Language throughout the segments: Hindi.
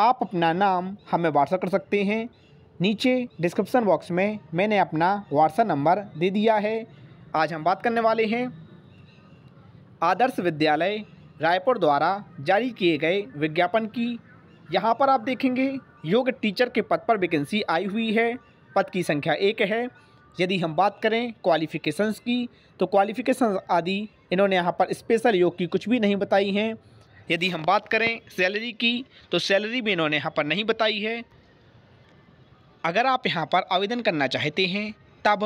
आप अपना नाम हमें व्हाट्सअप कर सकते हैं नीचे डिस्क्रिप्सन बॉक्स में मैंने अपना व्हाट्सअप नंबर दे दिया है आज हम बात करने वाले हैं आदर्श विद्यालय रायपुर द्वारा जारी किए गए विज्ञापन की यहाँ पर आप देखेंगे योग टीचर के पद पर वैकेंसी आई हुई है पद की संख्या एक है यदि हम बात करें क्वालिफ़िकेशंस की तो क्वालिफ़िकेशंस आदि इन्होंने यहाँ पर स्पेशल योग की कुछ भी नहीं बताई हैं यदि हम बात करें सैलरी की तो सैलरी भी इन्होंने यहाँ पर नहीं बताई है अगर आप यहाँ पर आवेदन करना चाहते हैं तब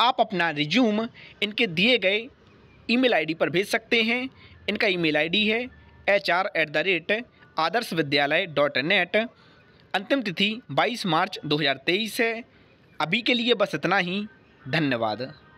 आप अपना रिज्यूम इनके दिए गए ईमेल आईडी पर भेज सकते हैं इनका ईमेल आईडी है H R at the rate Adarsh Vidyalaya dot net अंतिम तिथि 22 मार्च 2023 है अभी के लिए बस इतना ही धन्यवाद